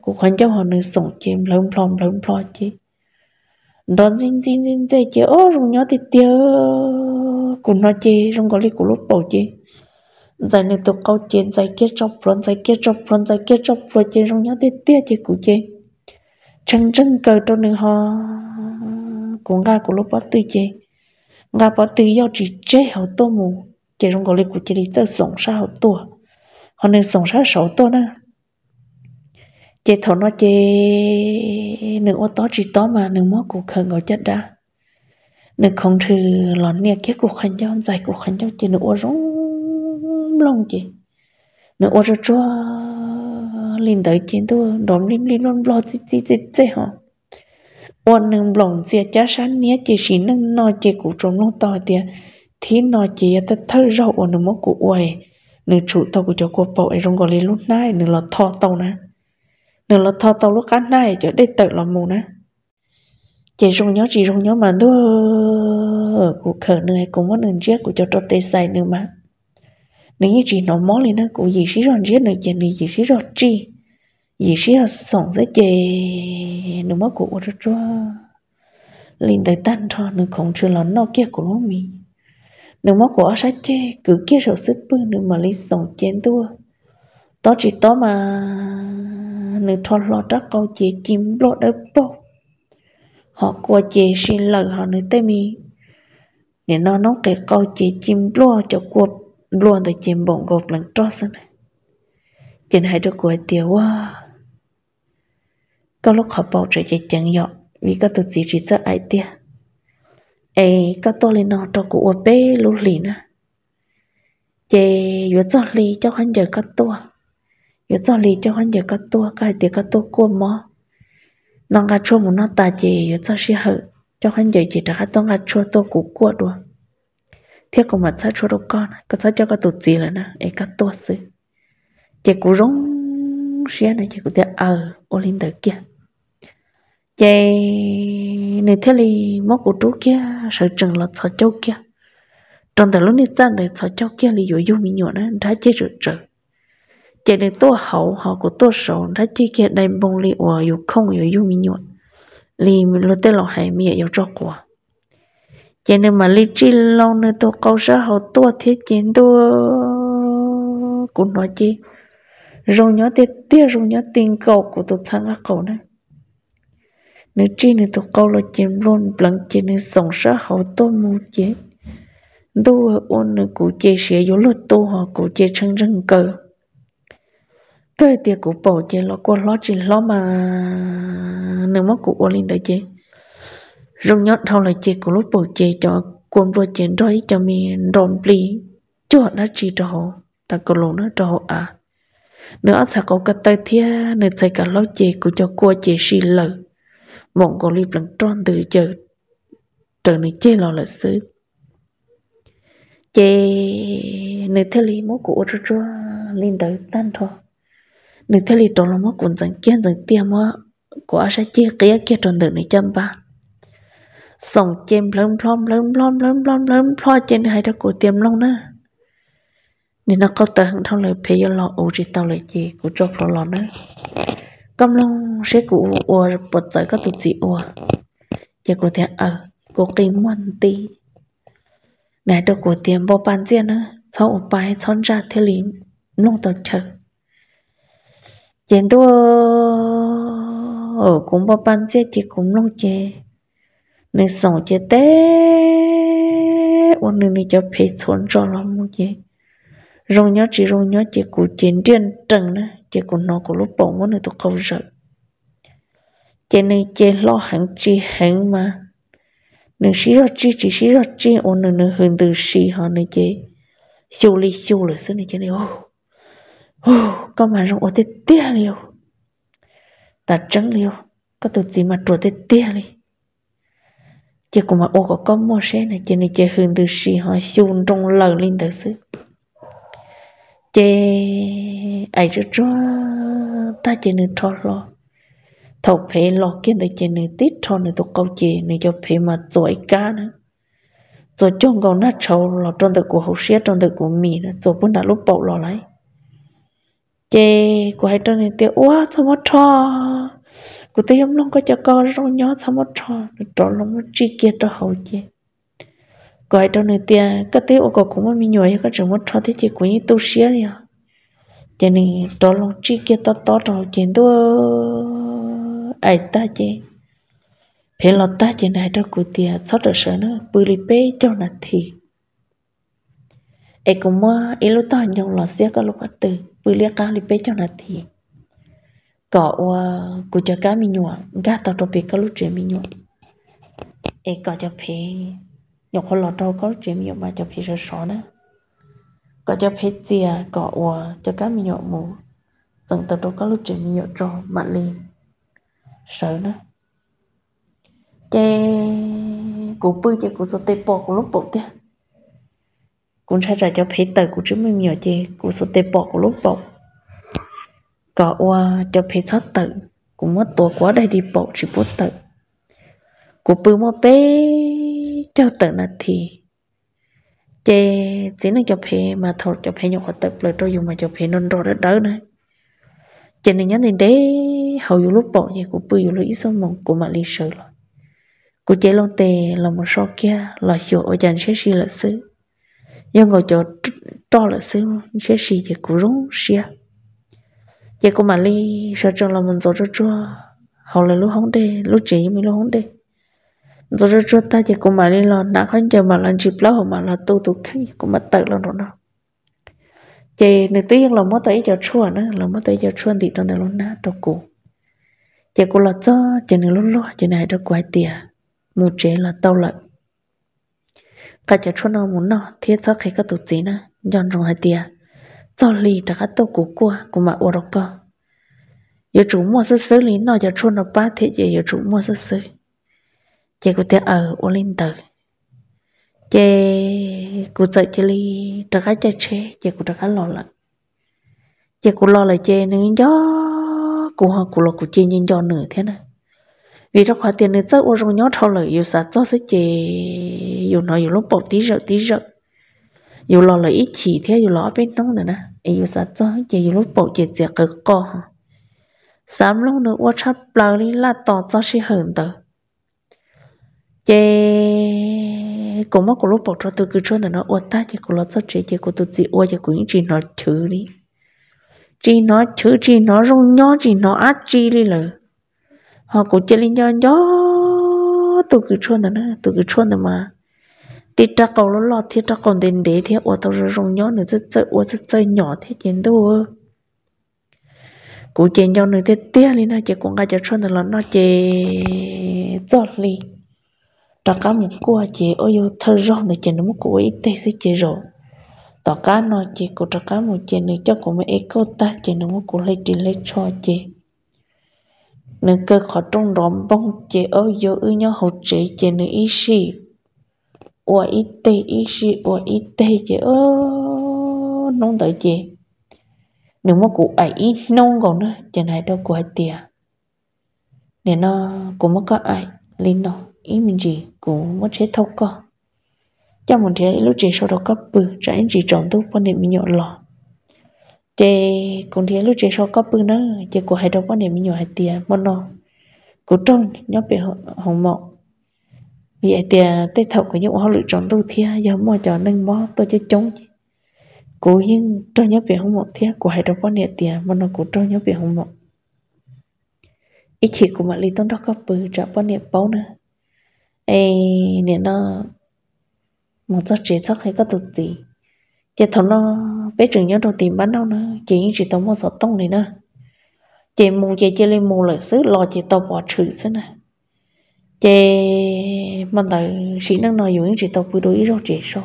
[SPEAKER 1] của khánh cháu họ nữ sống chế lớn plom lớn plom chế đón zin zin zin zin chế ôi rung nhó thì tiêu cùng nó chế rung có lý của lúc bầu chế giải nên tụ câu chuyện giải kết trong phần giải kết trong phần giải kết trong phần chỉ trong nhau tê tê chỉ cụ chế chân chân cờ trong nương họ của nga của lúc bắt tư chế nga bắt tư giao chỉ chế hậu tô mù chỉ trong gọi là cụ chế đi tới sống sa hậu tô họ nên sống sa sầu tô na chế thầu nó chế nương ô tó chỉ tó mà nương mó cụ khờ ngồi chết đã nương không thử lón nè kết cụ khăn cho giải cụ khăn cho chế nương ô rong lòng chị nó ô cho cho lên tới trên tôi đón lim lim luôn lo chị chị chị chị hả ô nâng lòng chị cha sáng nia chị chỉ nâng nói chị cũng trong lúc to tiền thì nói chị ta thơ rau ô nó mất của uầy nửa chủ tàu của cho cô bộ ấy rong gọi lên lúc nay nửa là thọ tàu nè nửa là thọ tàu lúc ăn này cho đây tự là mù nè chị rong nhớ chị rong nhớ mà tôi của khởi nơi cũng mất nửa chiếc của cho cho tê xài nữa mà nếu như chỉ nó mó lên nó cũng gì xí ròn giết nữa chị mình gì xí ròn chi gì xí ròn sòng rất chê nó mó cũng rất đó liền tới tan thọ nữa không chưa lón nó kia của nó mình nếu mà của sát chê cứ kia sầu sức bư nếu mà lấy sòng chén tua to chỉ to mà nếu thọ lo chắc câu chê chim lo đỡ bốc họ qua chê xin lời họ nữa tê mì nếu nó nói cái câu chê chim lo cho cuộc luôn tôi chìm bổng gộp lần trót xem chỉnh hai đứa của tiêu quá có lúc họ bảo trời chạy chẳng dọc vì có tự gì chỉ sợ ai tia ê có tôi lên nọ cho của bê lũ lì nè chê vừa cho lì cho hắn giờ có tua vừa cho lì cho hắn giờ có tua cái tiệc có tua cua mò nó ngà chua một nó ta chê vừa cho xí hở cho hắn giờ chỉ đã khát tông ngà chua tôi cũng cua đuôi thế còn mà sao cho đâu con à? có sao cho cái tụt gì là na, ấy cắt tua sự chị cũng rong xe này chị cũng thấy ờ ô linh đời kia chị này thế li mất của chú kia sợ chừng là sợ cháu kia trong từ lúc này ra đời sợ cháu kia li dụ dụ mình nhọn á đã chết rồi trời chị này tua hậu họ của tua sổ đã chết kia đây bông li ủa dụ không dụ dụ mình nhọn li lúc lo tê hai hay yêu cho của cho nên mà lý trí lâu nữa tôi câu sở hậu tôi thiết chiến tôi cũng nói chi rồi nhớ tiết tiếp rồi nhớ tiền cầu của tôi sang các cầu này nếu chi nữa tôi câu là chìm luôn lẫn chìm nữa sống sở hậu tôi mù chế tôi ôn nữa cụ chế sẽ yếu luật tôi họ cụ chế chân rừng cờ cái tiệc cụ bầu chế lo qua lo chỉ lo mà nếu mà cụ ôn lên tới chế rung nhót thâu là chê của lúc bầu chê cho quân bầu chê đói cho mi rộm bì chúa đã chỉ cho họ ta có lỗ nó cho họ à nữa sao có cái tay thia nơi xây cả lâu chê của cho cua chê xì lợ, mong có liệp lần tròn từ chờ trở nên chê lo là xứ chê nơi thế lý mốt của cho cho lên tới tan thôi nơi thế lý trong lòng mốt cũng dần kiên dần tiêm mốt của sẽ chia kia kia tròn từ nơi chăm ba sòng chém plom plom plom plom plom plom plom plom trên hai đó của tiêm long nữa nên nó có tờ hàng thao lời lo ủ chỉ tao gì của cho pro nữa công long sẽ cụ ủa bật giải các tụt gì ủa giờ của thế ở của tìm mòn tí nãy đó của tiền bao bàn diện sau ủ bài xón ra thế lý nông tàu chờ chuyện tôi ở cũng bao bàn chỉ cũng nông chè nên sống chế té ôn nên cho phê xuống cho lắm một chế rồi nhớ chỉ rồi nhớ chỉ của chiến điên trần nữa chỉ của nó của lúc bổng nên tôi không sợ chế nên chế lo hẳn chi hẳn mà nên xí ra chi chỉ xí ra chi ôn nên nên hướng từ xí họ nên chế siêu li siêu lửa xứ này chế này ô ô con mà rong ô tê tia liều ta trắng liều các tổ chỉ mà trộn tê tia liều chỉ cũng mà ô có con mua xe này chỉ này chơi hương từ xì họ xun trong lờ lên từ xứ chỉ ai rất cho ta chơi nữ thọ lo thọ phê lo kia để chơi nữ tít thọ nữ tụ câu chỉ nữ cho phê mà rồi cá nữa rồi trong con nát trâu lo trong từ của hậu xe trong từ của mì nữa rồi bữa nào lúc bộ lo lấy chỉ của hai trong này tiêu quá sao mất thọ cụ tây ông long có cho co rong nhó sao mất trò trò lòng mất chi kia trò hậu chi gọi trò này tiền cái tế ông cổ cũng mà mình nhồi cái trường mất trò thế chỉ cũng như tu sĩ đi cho nên trò lòng chi kia to to trò chuyện đó ai ta chứ phải là ta chuyện này trò cụ tiền sót được sợ nữa bự lì bê cho nạt thì ai cũng mà ít lúc tao nhung lọt xe các lúc bắt từ bự lì cao lì bê cho nạt thì có ờ, của cho cá mình nhua gà tao cho bé có lúc chuyện mình nhua e có cho bé nhậu khó lọt đâu có lúc chuyện mình mà cho bé sợ sợ nè có cho bé chia có ờ, cho cá mình nhua mù chẳng tao cho có lúc chuyện mình nhua cho mà liền sợ nữa chê cụ bư chê cụ số tê bò của lúc bộ tê cũng sẽ ra cho phê tờ của chúng mình nhỏ chê cụ số tê bò của lúc bộ có qua cho phê sát tự cũng mất tua quá đây đi bộ chỉ bút tự của bư mô bê cho tự là thì chê chỉ là cho phê mà thôi cho phê nhau khỏi tập lời tôi dùng mà cho phê non rồi đó đỡ này cho này nhắn đến đấy hầu dù lúc bộ thì của bư dù lúc ít sống của mà lịch sử rồi của chế lông tề là một số kia là hiểu ở dàn sẽ xì là sư nhưng ngồi chỗ cho là sư sẽ xì thì cũng rung xìa giờ cô mà li sợ trường là mình rồi cho chua hầu là lúc không đi lúc chỉ mình lúc không đi rồi cho chua ta giờ cô mà li lo nặng hơn giờ mà lần chụp lâu mà là tu tu khác cô mà tự lo rồi nào chị nữ tuyên là mất tay cho chua nữa là mất tay cho chua thì trong này luôn nát đâu cụ chị cô là cho chị nữ luôn luôn chị này đâu quái tiền một chế là tao lợi cả chị chua nào muốn nó thiết cho khi các tổ chức nè dọn rồi hai tiền cho lì đã các tôi của qua của mà ô đâu có giờ chúng mua sơ sơ lý nó giờ chôn nó ba thế giờ giờ chủ mua sơ sơ chị của tôi ở ô linh tử chị của tôi chị lì đã các chơi chơi chị của đã các lo lắng chị của lo là chị nên gió của họ của lo của chị nên gió nửa thế này vì đó khóa tiền nữa chắc ô rong nhót thâu lời yêu sát cho sẽ chị yêu nói yêu lúc bọc tí rợ tí rợ yêu lo là ít chỉ thế yêu lo bên nông nữa nè ấy dù sao cho chỉ yêu lúc bộ chỉ chỉ cái co sám luôn nữa qua chắp bờ đi là tỏ cho sự hơn tờ chế cũng mất của lúc bộ cho tôi cứ cho nữa nó qua ta chỉ của lo cho chỉ chỉ của tôi chỉ qua chỉ của những chỉ nó chữ đi chỉ nó chữ chỉ nó rung nhó chỉ nó át chỉ đi lờ, họ cũng chơi lên nhó nhó tôi cứ cho nó tôi cứ cho nó mà tí ta cầu nó lo thiết ta còn đến để thế ô tao rồi rong nhỏ nữa rất chơi ô rất chơi nhỏ thế chiến đâu cú chiến nhau nữa thế tiếc lên nó chỉ cũng cái chỉ xuân là nó chỉ giọt li ta cá một cua chỉ ôi yêu thơ rong để chỉ nó một cua ít thế sẽ chỉ rồi ta cá nó chỉ cú ta cá một chỉ nữa cho cũng mấy cô ta chỉ nó một cua lấy chỉ lấy cho chỉ nữa cơ khó trong đó bông chỉ ôi yêu ư nhau hậu chỉ chỉ nữa ít gì 我一对一是我一对 chứ ơ nông tới chị nếu mà cụ ấy nông còn nữa chẳng hay đâu của tiền để nó cũng mất có ai lên nó ý mình gì cũng mất chế thâu co cho mình thế lúc chị sau đó cấp bự cho anh chị trồng niệm mình nhỏ lọ chị cũng thế lúc chị sau cấp nữa chị của hai đâu quan niệm mình nhỏ hai tiền à, mà nó cũng trông nhớ bị hồng mộng vậy thì à, tê thầu cái những họ lựa chọn đầu thia giờ mà cho nên bó tôi cho chống chứ cố nhưng cho nhớ việc không một thia của hai đầu bó niệm tiền mà nó cũng cho nhớ về không một ít chỉ của mọi lý tông đó có bự trả bó niệm bao nữa ê niệm nó một giấc chỉ giấc hay có tụt gì chị thầu nó bé trường nhớ đồ tìm bán đâu nữa chỉ chị chỉ tông một giọt tông này nữa chỉ mù chỉ chơi lên mù lợi xứ lo chỉ tàu bỏ trừ xứ này chế mình tại sĩ năng nói dùng chỉ tộc bùi đối rồi chỉ so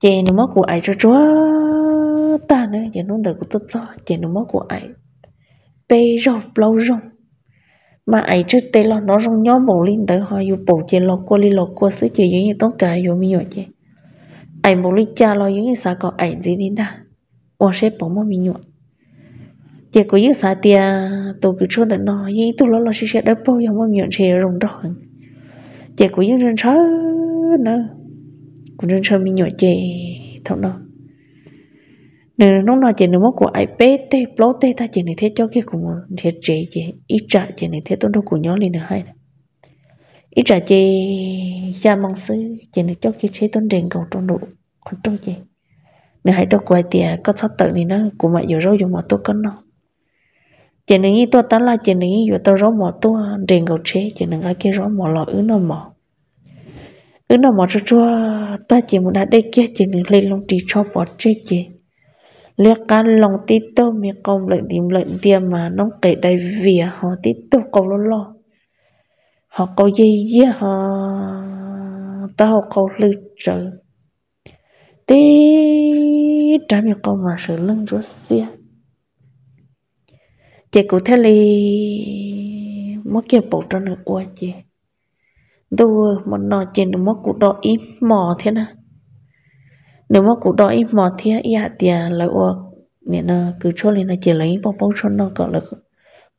[SPEAKER 1] chế nó mất của ai cho chúa ta nữa chế nó đời của tôi cho chế nó mất của ai bê rồi lâu rồi mà ai trước tê lo nó rong nhóm bộ linh tới họ dù bổ chế lo qua li lo qua sứ chế giống như tông cả dù mi nhỏ chế ai bộ linh cha lo giống như sao có ai gì đi ta ô xếp bỏ mà mi nhọn giờ có những sa tia tôi cứ cho tận nó nhưng tôi lo lo sẽ sẽ đắp bao giờ mà miệng chè rồng đỏ giờ có những rừng sớ nữa cũng rừng sớ mình nhỏ chè thằng đó nên nó nói chuyện nữa của ai bé tê bố tê ta chuyện này thế cho kia cũng thế chế chế ít trả chuyện này thế tôi đâu cũng nhớ lên nữa hay ít trả chế cha mong sư chuyện này cho kia chế tôi đền cầu trong độ còn trong chế nên hãy đâu quay tiền có sắp tới thì nó cũng mà giờ rồi dùng mà tôi có nó chỉ nên tôi ta là chỉ nên yo tôi rõ mỏ tôi đền cầu chế chị nên cái kia rõ mỏ lò ứ nó mỏ ứ nó mỏ cho cho ta chỉ muốn đã đây kia chị nên lên lòng trì cho bỏ chế chị liệt can lòng tí tôi mi công lợn tìm lợn tiêm mà nó kể đại vỉa họ tí tôi cầu lo lo họ cầu dây dây họ ta họ cầu lưu trợ tí trả mi công mà sự lưng rốt xe chị cụ thế li mất kia bộ cho nữa ua chị đua một nọ chị nó mất cụ đỏ ít mò thế na, nếu mất cụ đỏ ít mò thế ia tiền là ua nè nó cứ cho lên là chỉ lấy bao bao cho nó gọi là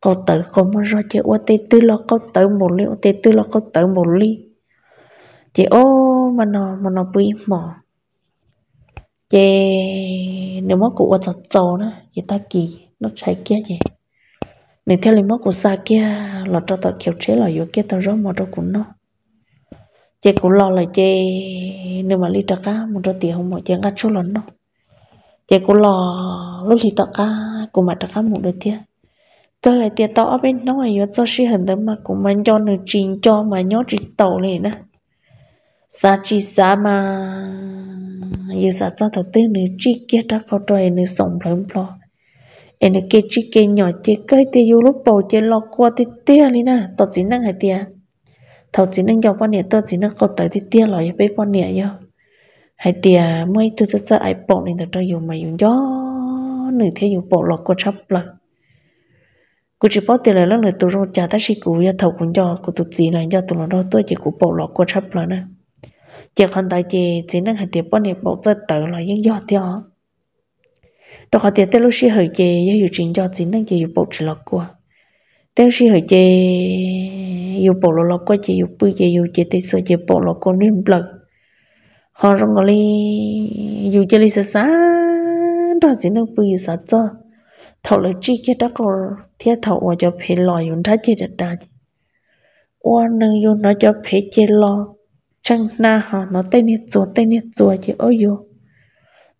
[SPEAKER 1] có tới có mà ra chị qua tê tư lo có tới một ly tê tư lo có tới một ly chị ô mà nó mà nó bị mò chị nếu mà cụ qua chợ chó nữa chị ta kỳ nó chạy kia vậy nên theo lên mốc của Sa kia là cho tao kiểu chế là vô kia tao rớt mà cho cũng nó chế cũng lo là chế nếu mà ly tao cá một cho tiền không mà chế ngắt số lớn nó, chế cũng lo lúc thì tao cá cũng mà tao cá một đôi tiền cơ là tiền tao ở bên nó là do cho sĩ hình đó mà cũng mang cho nửa trình cho mà nhớ chỉ tàu này nè Sa chỉ Sa mà yêu Sa cho tao tư nửa chỉ kia tao có trời nửa sống lớn lo em nó kê chỉ kê nhỏ chế cây tê yêu lúc bầu chế lo qua tê tê đi na tao chỉ năng hay tê tao chỉ năng giàu quan niệm tao chỉ năng có tới tê tê lo bé quan niệm yo hay tê mới từ từ từ ai bỏ nên tao cho dùng mày dùng gió nửa thế dùng bỏ lo qua chắp là cụ chỉ bỏ tê lại lần nửa tụi rồi trả ta sĩ cụ ya thầu cũng cho cụ tụi gì này cho tụi nó đó tôi chỉ cụ bỏ lo qua chắp là nè chỉ còn tại chỉ chỉ năng hay tê bỏ niệm bỏ tới tới là những gió tê đó họ tiệt lúc xí hơi chê yêu yêu trình cho chính năng chê yêu bộ chỉ lọc qua tiêu xí hơi chê yêu bộ lọc lọc qua chê yêu bự chê yêu chê tê sơ chê bộ lọc con nên bật họ trong cái yêu chê li sơ sá đó chính năng bự yêu sá cho thầu lợi chi cái đó còn thiệt thầu và cho phê lòi yun thá chê đặt đà oa nâng yun nó cho phê chê lo chẳng na họ nó tên hết rồi tên hết rồi chứ ôi yêu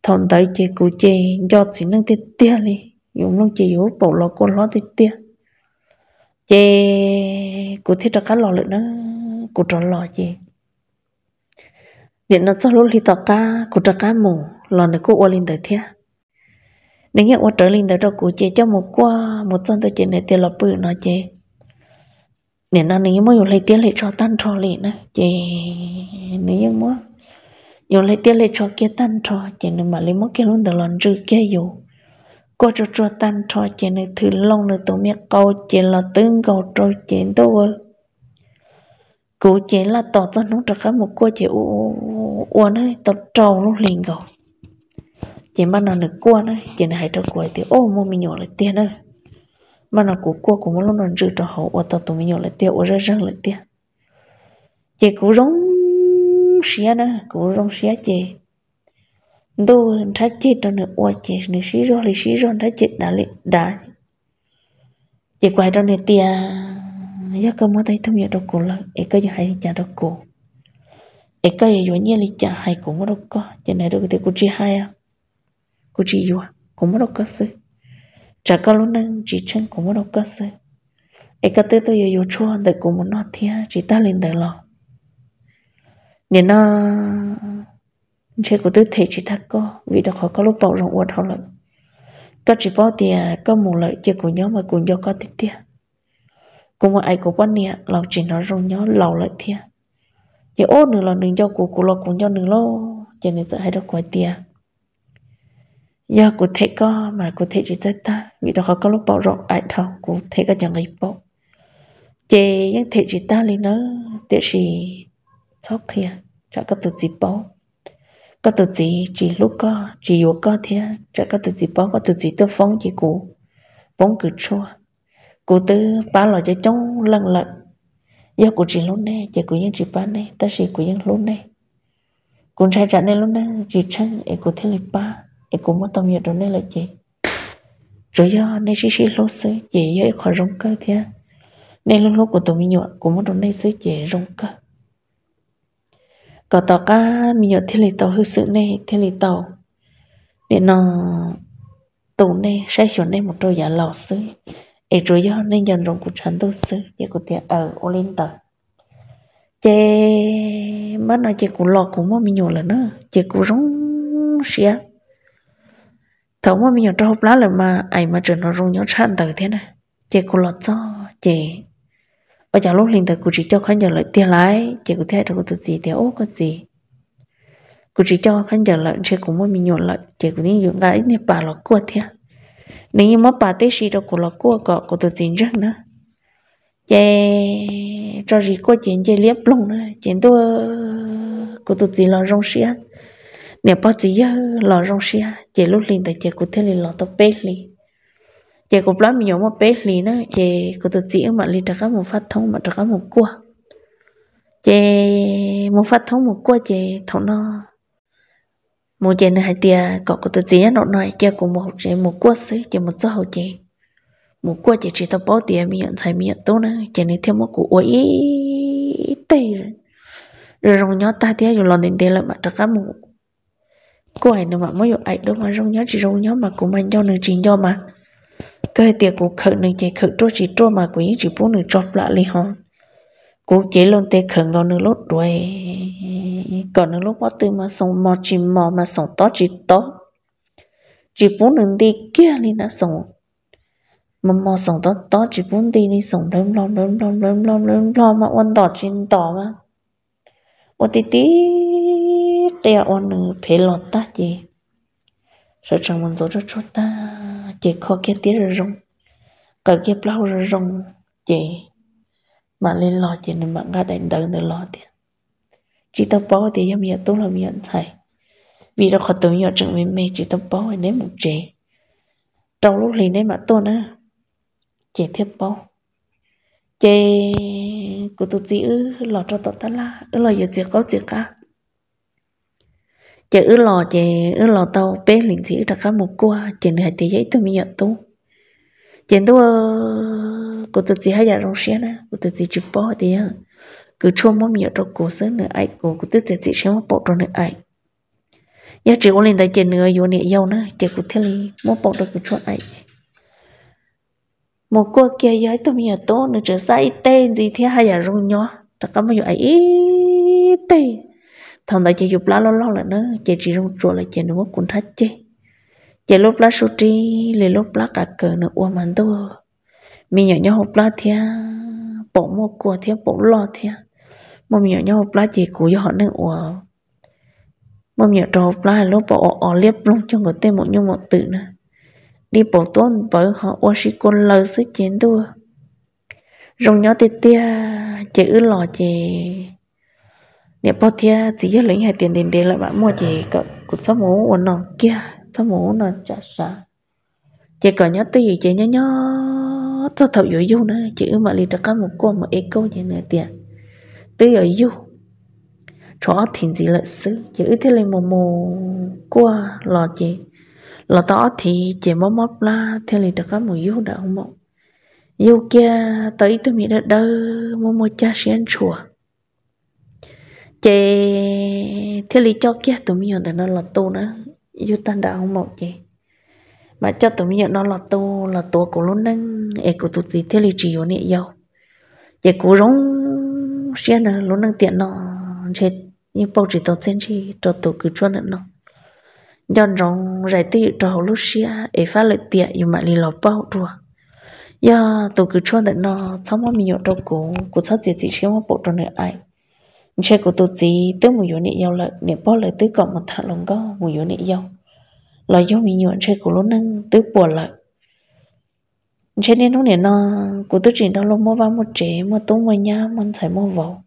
[SPEAKER 1] thằng tới chị cụ chị do chỉ năng tiết tiết đi dùng năng chị yếu bộ lọ con lọ tiết tiết chị cụ thiết ra cá lọ lợn nó cụ trò lọ chị điện nó cho lúc thì tọt cá cụ trò cá mù lọ này cụ ô lên đời thiết nếu như ô trở lên đời rồi cụ chị cho một qua một chân tôi chị này tiền lọ bự nó chị nên nó nếu mà dùng lấy tiền lấy cho tan cho lị nữa chị nếu như muốn yo le tiền le cho kia tan tho che nu mà lấy mo kia lon de lon ju kia yo ko cho cho tan tho che nu thứ long nu to mi câu che là tương câu tro che do cô chế là tỏ cho nó được một cô chế u u này tỏ trầu luôn liền cầu chế mà nó được cua này chế này hãy cho cô thì ô mua mình nhỏ lại tiền này mà nó của cua của nó nó giữ cho hậu ô tao tụi mình nhỏ lại tiền ô ra răng lại tiền chế cũng giống xía nó cũng rong xía chê đô thắt chê cho nữa oa chê nữa xí rong lì xí rong thắt chê đã lì đã chê quay cho nữa tia giá cơ mà thấy thông nhớ đâu cổ là ấy cơ giờ hay chả đâu cổ ấy cơ giờ vốn nhớ lì chả hay cũng mất đâu có chê này đâu có thể cô chi hay à cô chi yêu cũng mất đâu có sư, chả có luôn năng chỉ chân cũng mất đâu có sư, ấy cơ tới tôi giờ yêu chua để cũng muốn nói thiệt chỉ ta lên đời lo nên nó chế của tôi thể chỉ thắc cô vì đó khó có lúc bảo rộng uất họ lợi có chỉ bao tiền à, có một lợi chỉ của nhóm mà cùng do có tiết tiền cũng mà ai của bọn nè lòng chỉ nói rộng nhớ lầu lợi tiền giờ ô nữa là đừng cho của của lo cũng do đừng lo cho nên sợ hay đâu quay tiền giờ của thể có mà của thể chỉ rất ta vì đó khó có lúc bảo rộng ai thằng của thể có chẳng nghĩ bảo chế những thể chỉ ta lên nó tiếc gì chóc thia cho các tụt chỉ bao các tụt chỉ chỉ lúc có chỉ yếu có thia cho các tụt chỉ bao các tụt chỉ tôi phóng chỉ cũ phóng cứ chua cụ tư ba loại cho chống lần lần, do cụ chỉ lúc này chỉ cụ nhân chỉ ba này ta chỉ cụ nhân lúc này cụ trai trả này lúc này chỉ chân ấy cụ thế là ba ấy cụ mất tâm nhiệt đó này là gì rồi do này chỉ chỉ lúc xứ chỉ do ấy khỏi rong cơ thia này lúc lúc của tụi mình nhọ cũng mất đó này xứ chỉ rong cơ có tàu cá mình nhớ thiên lý tàu hư sự này thiên lý tàu để nó tù này sẽ hiểu này một đôi giả lò xứ ấy rồi do nên dần rộng của trần tu xứ chỉ của tiền ở ô lên tờ chê bắt nó chê của lò cũng mà mình nhổ là nữa chê của rong xia thấu mà mình nhổ trong hộp lá là mà ai mà trở nó rong nhổ trần tờ thế này chê của lò cho chê bây giờ lúc linh tự cụ chỉ cho khán giả lợi tiền lãi, chỉ có thể được tự gì thì ố có gì cụ chỉ cho khán giả lợi chỉ cũng muốn mình nhộn lợi chỉ có những những cái này bà là cua thế nếu như mà bà tới xí đâu của là cua cọ của tự tiền rất nữa chè cho gì có chuyện chơi liếp lông nữa chuyện tôi của tự gì là rong xia nếu bao gì là rong xia chỉ lúc linh tự chỉ có thể là lọ tập bê linh chị cũng nói mình nhổ một bé lì nữa chị cũng tự chỉ mà lì trắc một phát thông mà trắc một cua chị một phát thông một cua chị thông nó một chị này hai tia có cũng tự chỉ nó nói chị cũng một chị một cua xí chị một số hậu chị một cua chị chỉ tao bỏ tiền miệng xài miệng tốt nữa chị này thêm một củ ối tây rồi rồi rong nhó ta thì rồi lần đến đây là mà trắc một cua này nữa mà mới được ấy đâu mà rong nhó chỉ rong nhó mà cũng mang cho nên chỉ cho mà cái tiệc của khẩn nên chỉ khẩn trôi chỉ trôi mà quý chỉ bố nữ chọc lại li hòn cố chỉ luôn tê khẩn ngon nữ lốt đuôi còn nữ lốt bao tư mà sống mò chỉ mò mà sống to chỉ to chỉ bố nữ đi kia li nã sống mà mò sống to to chỉ bố đi đi sống lấm lom lấm lom lấm lom lấm lom mà quan đỏ trên đỏ mà ô tí tí tè ô nữ phải lọt ta gì sợ rằng mình dỗ cho chúng ta chị khó kia tía rồi rong cả kia plau rồi rong chị mà lên lo chị nên bạn ga đánh đỡ để lo tiền Chỉ tao bỏ thì em nhận tốt là nhận thầy vì đâu có tự nhớ chẳng với mẹ chỉ tao bao này một chế. trong lúc liền đấy mà tôi nữa chị thiếp bỏ, chị của tôi chỉ ư lo cho tao ta la ư lo giờ chị có chị cả chị ứ lò chị ứ lò tàu bé liền chị đặt cá một qua chị này thì giấy tôi mới nhận tu chị tu ờ, cô tự chị hay giờ rong xe nè cô tự chị chụp bó thì cứ chua mắm nhựa trong cổ sơn nữa ai cô cô tự chị chị xem một bộ trong nữa ai giờ chị của lên tới chị nữa vô nè giàu nữa chị cũng thế li một bộ trong cứ chua ai một cô kia giấy tôi mới nhận tu nữa trở sai tên gì thế hay giờ rong nhỏ đặt cá một giờ ai tên thằng đó chỉ chụp lá lo lo là nó chỉ chỉ rong chùa là chỉ nó mất cuốn thắt chứ chỉ lúc lá số chi lấy lúc lá cả cờ nó uo màn tôi mình nhỏ nhau hộp lá thia bỏ mua của thia bỏ lo thia mà mình nhỏ nhau hộp lá chỉ cú cho họ nên uo mà mình nhỏ trò hộp lá lúc bỏ ở liếp luôn trong cái tên một nhung một tự nữa đi bỏ tuôn bỏ họ uo si con lời sức chiến tôi rong nhỏ tê tia chỉ ư lò chỉ nè bao thia chỉ cho lấy hai tiền tiền tiền lại bạn mua chỉ ờ. có cũng sáu mũ quần nọ kia sáu mũ nọ chả sa chỉ có nhớ tới gì chỉ nhớ nhớ cho thầu dụ du nữa chỉ mà lì được cả một cô mà eco gì nữa tiền tới ở du chỗ thì gì lợi sư chỉ ư thế lên một mồ qua lò chị lò tỏ thì chỉ mó mót la thế lên được cả một du đã không mộng yêu kia tới tôi mình đã đơ mô một cha xuyên chùa chị thế lý cho kia tụi mình để nó là tu nữa yêu tan đã không một chị mà cho tụi mình nó là tu là tu của luôn đang e của tụi gì thế lý chỉ của đề giàu chị cũng rong xe nữa luôn đang tiện nó chết nhưng bao chỉ tao xem chi cho tụi cứ cho nè nó dọn rong rải tí cho lúc xe e phá lợi tiện nhưng mà lý lọ bao đùa giờ tụi cứ cho nè nó xong mà mình nhận đâu cũng cũng sao chị chị xem mà bộ cho nữa ai chơi của tôi chỉ tới một chỗ này giàu lợi để bỏ lợi tới cộng một thằng lòng có một chỗ này giàu lợi do mình nhuận chơi của lối nâng tới buồn lợi chơi nên lúc này nó của tôi chỉ đâu lâu mua vào một trẻ mà tung ngoài nhà mình phải mua vào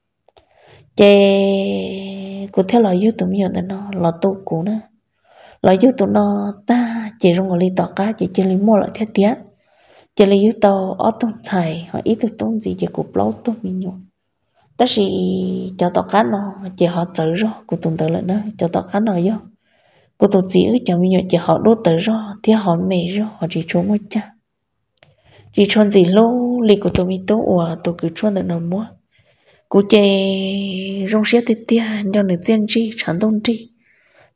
[SPEAKER 1] chơi của theo lợi yêu tụi mình là nó là tôi của nó lợi yêu tụi nó ta chỉ trong ngồi đi tọt cá chỉ chỉ lấy mua lại theo tiếc chỉ lấy yêu tàu ở tung thầy họ ít tụi tung gì chỉ của lâu tụi mình nhuận ta chỉ cho tao cá nó chờ họ tử rồi cô tùng tử lại đó cho tao cá nó vô cô tùng chỉ ở chồng mình chờ họ đốt tử rồi thì họ mệt rồi họ chỉ trốn mất cha chỉ trốn gì lâu lì của tôi mình tốt ủa tụi cứ trốn được nào mua cô chơi rong xe tít tia nhau được tiên chi chẳng đông chi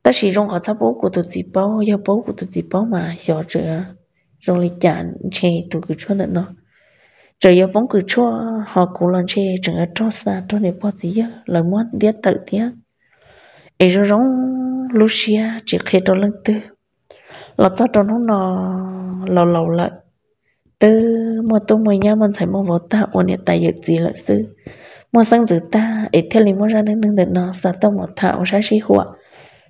[SPEAKER 1] ta chỉ rong họ thắp bố của tụi chị bao giao bố của tụi chị bao mà hiểu chưa rong lì chả chè tôi cứ trốn được nào rồi giờ bóng cử cho họ cố lần chê chẳng ở cho xa cho này bỏ gì á lời muốn đĩa tự tiếc, ấy rồi rong Lucia chỉ khi đó lần tư là cho đó nó nó lâu lâu lại từ mà tôi mới nhau mình thấy mong vào ta ổn hiện tại việc gì lại sư mà sang giữa ta ấy theo lý mà ra nên nâng được nó sa tông một thảo sa sĩ hụa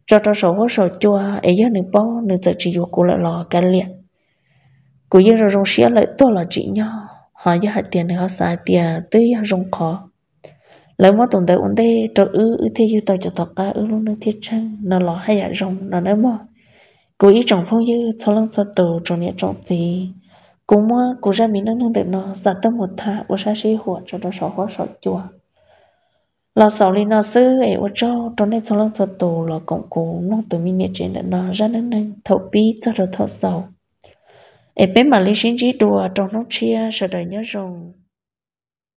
[SPEAKER 1] cho cho sổ hốt sổ chua ấy giờ nửa bao nửa giờ chỉ vô cố lại lò cái liệt cố giờ rồi rong xia lại tôi là chị nhau họ giờ họ tiền họ xài tiền tư giờ rong khó lấy mà tụng tới ổn đây cho ư ư thế như tao cho tao cá ư luôn nước thiết chân nó lo hay là rong nó nói mà cố ý trồng phong như cho lăng cho tổ trồng nhẹ trồng gì cố mua cố ra mình nâng nâng tự nó giả tâm một thà ô sa sĩ hùa cho nó sọ khó sọ chùa lọ sọ lên nó sư ấy ô cho trong này cho lăng cho tổ lọ cộng cố nông tự mình nhẹ trên tự nó ra nâng nâng thầu bi cho nó thọ sầu em bé mà lấy sinh chỉ đùa trong lúc chia sợ đời nhớ rồng